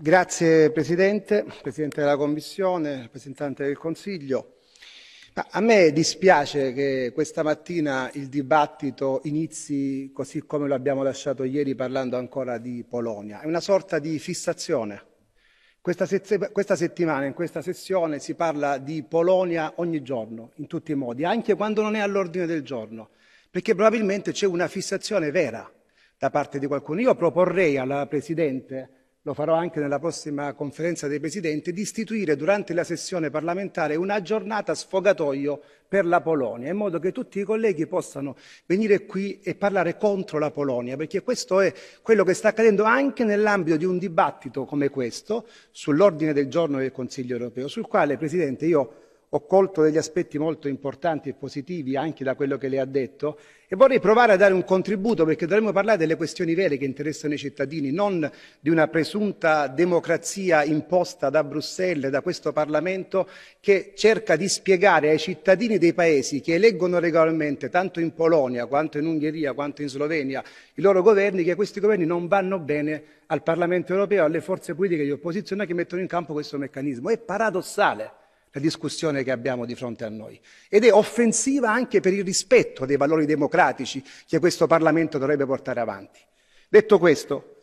Grazie Presidente, Presidente della Commissione, rappresentante del Consiglio. A me dispiace che questa mattina il dibattito inizi così come lo abbiamo lasciato ieri parlando ancora di Polonia. È una sorta di fissazione. Questa, se questa settimana, in questa sessione, si parla di Polonia ogni giorno, in tutti i modi, anche quando non è all'ordine del giorno, perché probabilmente c'è una fissazione vera da parte di qualcuno. Io proporrei alla Presidente lo farò anche nella prossima conferenza dei presidenti, di istituire durante la sessione parlamentare una giornata sfogatoio per la Polonia, in modo che tutti i colleghi possano venire qui e parlare contro la Polonia, perché questo è quello che sta accadendo anche nell'ambito di un dibattito come questo, sull'ordine del giorno del Consiglio europeo, sul quale, Presidente, io ho colto degli aspetti molto importanti e positivi anche da quello che lei ha detto e vorrei provare a dare un contributo perché dovremmo parlare delle questioni vere che interessano i cittadini, non di una presunta democrazia imposta da Bruxelles, da questo Parlamento, che cerca di spiegare ai cittadini dei paesi che eleggono regolarmente, tanto in Polonia quanto in Ungheria quanto in Slovenia, i loro governi, che questi governi non vanno bene al Parlamento europeo, alle forze politiche di opposizione che mettono in campo questo meccanismo. È paradossale la discussione che abbiamo di fronte a noi. Ed è offensiva anche per il rispetto dei valori democratici che questo Parlamento dovrebbe portare avanti. Detto questo,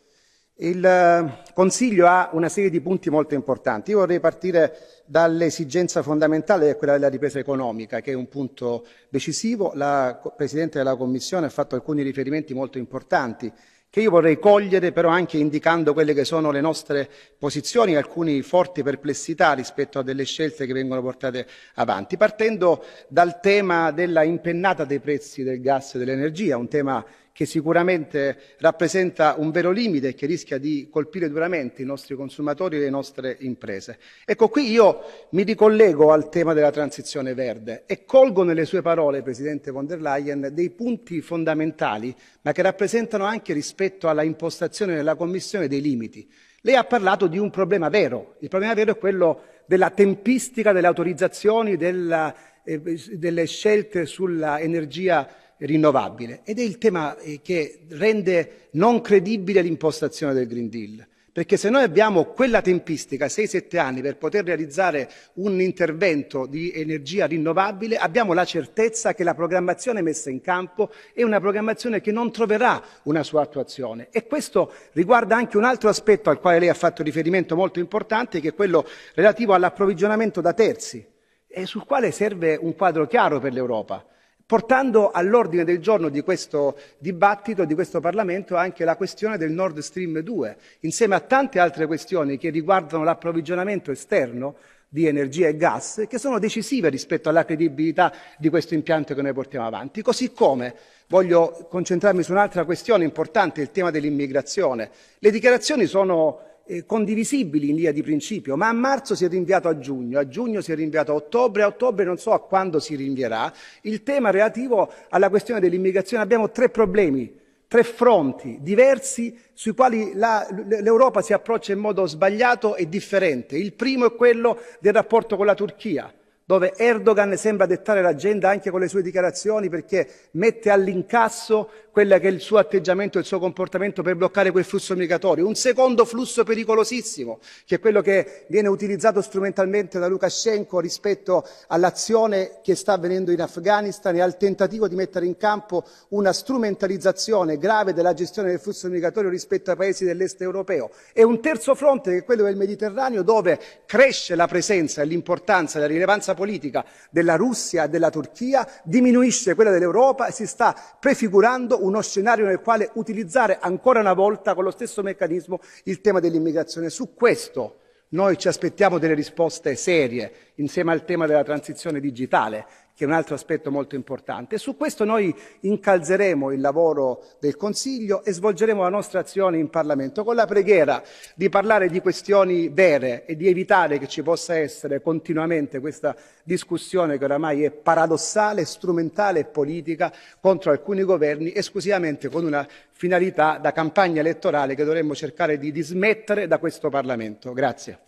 il eh, Consiglio ha una serie di punti molto importanti. Io vorrei partire dall'esigenza fondamentale, che è quella della ripresa economica, che è un punto decisivo. La Presidente della Commissione ha fatto alcuni riferimenti molto importanti che io vorrei cogliere però anche indicando quelle che sono le nostre posizioni, alcune forti perplessità rispetto a delle scelte che vengono portate avanti, partendo dal tema della impennata dei prezzi del gas e dell'energia, un tema che sicuramente rappresenta un vero limite e che rischia di colpire duramente i nostri consumatori e le nostre imprese. Ecco, qui io mi ricollego al tema della transizione verde e colgo nelle sue parole, Presidente von der Leyen, dei punti fondamentali, ma che rappresentano anche rispetto rispetto alla impostazione della Commissione dei limiti. Lei ha parlato di un problema vero, il problema vero è quello della tempistica delle autorizzazioni, della, eh, delle scelte sull'energia rinnovabile ed è il tema eh, che rende non credibile l'impostazione del Green Deal. Perché se noi abbiamo quella tempistica, 6-7 anni, per poter realizzare un intervento di energia rinnovabile, abbiamo la certezza che la programmazione messa in campo è una programmazione che non troverà una sua attuazione. E questo riguarda anche un altro aspetto al quale lei ha fatto riferimento molto importante, che è quello relativo all'approvvigionamento da terzi, e sul quale serve un quadro chiaro per l'Europa portando all'ordine del giorno di questo dibattito, di questo Parlamento, anche la questione del Nord Stream 2, insieme a tante altre questioni che riguardano l'approvvigionamento esterno di energia e gas, che sono decisive rispetto alla credibilità di questo impianto che noi portiamo avanti. Così come voglio concentrarmi su un'altra questione importante, il tema dell'immigrazione. Le dichiarazioni sono eh, condivisibili in linea di principio, ma a marzo si è rinviato a giugno, a giugno si è rinviato a ottobre, a ottobre non so a quando si rinvierà. Il tema relativo alla questione dell'immigrazione abbiamo tre problemi, tre fronti diversi sui quali l'Europa si approccia in modo sbagliato e differente. Il primo è quello del rapporto con la Turchia dove Erdogan sembra dettare l'agenda anche con le sue dichiarazioni perché mette all'incasso quello che è il suo atteggiamento e il suo comportamento per bloccare quel flusso migratorio. Un secondo flusso pericolosissimo, che è quello che viene utilizzato strumentalmente da Lukashenko rispetto all'azione che sta avvenendo in Afghanistan e al tentativo di mettere in campo una strumentalizzazione grave della gestione del flusso migratorio rispetto ai paesi dell'est europeo. E un terzo fronte, che è quello del Mediterraneo, dove cresce la presenza e l'importanza e la rilevanza politica della Russia e della Turchia, diminuisce quella dell'Europa e si sta prefigurando uno scenario nel quale utilizzare ancora una volta con lo stesso meccanismo il tema dell'immigrazione. Su questo noi ci aspettiamo delle risposte serie insieme al tema della transizione digitale che è un altro aspetto molto importante. Su questo noi incalzeremo il lavoro del Consiglio e svolgeremo la nostra azione in Parlamento con la preghiera di parlare di questioni vere e di evitare che ci possa essere continuamente questa discussione che oramai è paradossale, strumentale e politica contro alcuni governi esclusivamente con una finalità da campagna elettorale che dovremmo cercare di dismettere da questo Parlamento. Grazie.